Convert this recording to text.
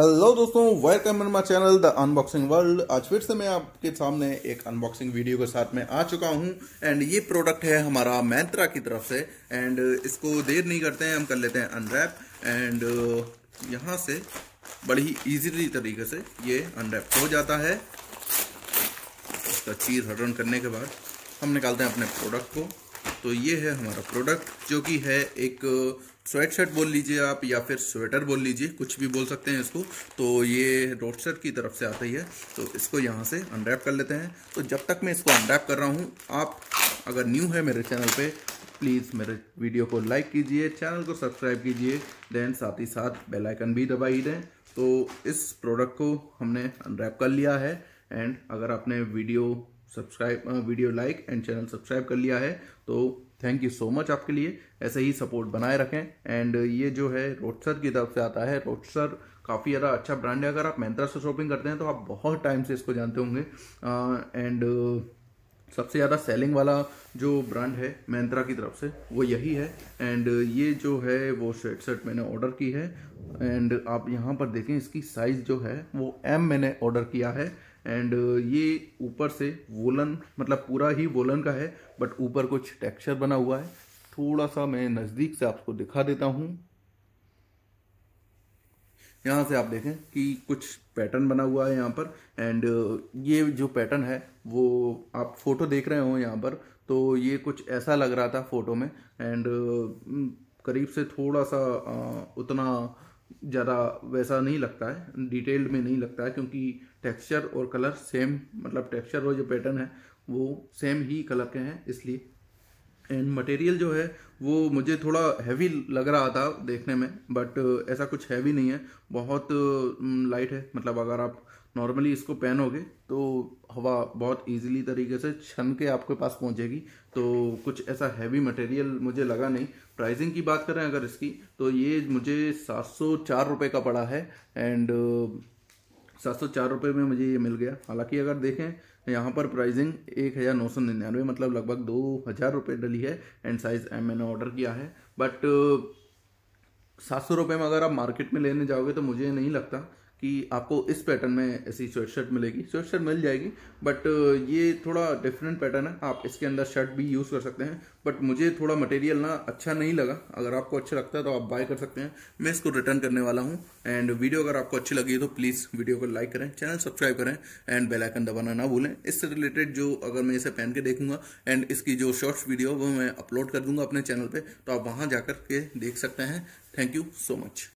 hello दोस्तों welcome in my channel the unboxing world आज फिर से मैं आपके सामने एक अनबॉक्सिंग वीडियो के साथ में आ चुका हूं एंड ये प्रोडक्ट है हमारा मैंत्रा की तरफ से एंड इसको देर नहीं करते हैं हम कर लेते हैं अनरैप एंड यहां से बड़ी इजीली तरीके से ये अनरैप हो जाता है इसका चीज़ हटन करने के बाद हम निकालते हैं अपने प्रोडक्ट को तो ये है हमारा प्रोडक्ट जो कि है एक स्वेट शर्ट बोल लीजिए आप या फिर स्वेटर बोल लीजिए कुछ भी बोल सकते हैं इसको तो ये रोडस्टर की तरफ से आता ही है तो इसको यहाँ से अनरैप कर लेते हैं तो जब तक मैं इसको अनरैप कर रहा हूँ आप अगर न्यू है मेरे चैनल पे प्लीज़ मेरे वीडियो को लाइक कीजिए चैनल को सब्सक्राइब कीजिए देन साथ ही साथ बेलाइकन भी दबा ही दें तो इस प्रोडक्ट को हमने अनरैप कर लिया है एंड अगर आपने video subscribe video like and channel subscribe कर लिया है तो थैंक यू सो मच आपके लिए ऐसे ही सपोर्ट बनाए रखें एंड ये जो है रोडसर की तरफ से आता है रोडसर काफ़ी ज़्यादा अच्छा ब्रांड है अगर आप मैंत्रा से शॉपिंग करते हैं तो आप बहुत टाइम से इसको जानते होंगे एंड सबसे ज़्यादा सेलिंग वाला जो ब्रांड है मैंत्रा की तरफ से वो यही है एंड ये जो है वो शर्ट शर्ट मैंने ऑर्डर की है एंड आप यहाँ पर देखें इसकी साइज़ जो है वो एम मैंने ऑर्डर किया है एंड uh, ये ऊपर से वोलन मतलब पूरा ही वोलन का है बट ऊपर कुछ टेक्सचर बना हुआ है थोड़ा सा मैं नज़दीक से आपको दिखा देता हूँ यहाँ से आप देखें कि कुछ पैटर्न बना हुआ है यहाँ पर एंड uh, ये जो पैटर्न है वो आप फोटो देख रहे हो यहाँ पर तो ये कुछ ऐसा लग रहा था फोटो में एंड uh, करीब से थोड़ा सा उतना ज़्यादा वैसा नहीं लगता है डिटेल्ड में नहीं लगता है क्योंकि टेक्सचर और कलर सेम मतलब टेक्सचर और जो पैटर्न है वो सेम ही कलर के हैं इसलिए एंड मटेरियल जो है वो मुझे थोड़ा हैवी लग रहा था देखने में बट uh, ऐसा कुछ हैवी नहीं है बहुत लाइट uh, mm, है मतलब अगर आप नॉर्मली इसको पहनोगे तो हवा बहुत इजीली तरीके से छन के आपके पास पहुंचेगी तो कुछ ऐसा हैवी मटेरियल मुझे लगा नहीं प्राइसिंग की बात करें अगर इसकी तो ये मुझे सात सौ चार रुपये का पड़ा है एंड uh, सात सौ चार रुपये में मुझे ये मिल गया हालांकि अगर देखें यहाँ पर प्राइसिंग एक हज़ार नौ सौ निन्यानवे मतलब लगभग दो हज़ार रुपये डली है एंड साइज़ एम मैंने ऑर्डर किया है बट सात सौ रुपये में अगर आप मार्केट में लेने जाओगे तो मुझे नहीं लगता कि आपको इस पैटर्न में ऐसी स्वेट शर्ट मिलेगी स्वेट शर्ट मिल जाएगी बट ये थोड़ा डिफरेंट पैटर्न है आप इसके अंदर शर्ट भी यूज़ कर सकते हैं बट मुझे थोड़ा मटेरियल ना अच्छा नहीं लगा अगर आपको अच्छा लगता है तो आप बाय कर सकते हैं मैं इसको रिटर्न करने वाला हूँ एंड वीडियो अगर आपको अच्छी लगी तो प्लीज़ वीडियो को लाइक करें चैनल सब्सक्राइब करें एंड बेलाइकन दबाना ना भूलें इससे रिलेटेड जो अगर मैं इसे पहन के देखूंगा एंड इसकी जो शॉर्ट्स वीडियो वो मैं अपलोड कर दूंगा अपने चैनल पर तो आप वहाँ जाकर के देख सकते हैं थैंक यू सो मच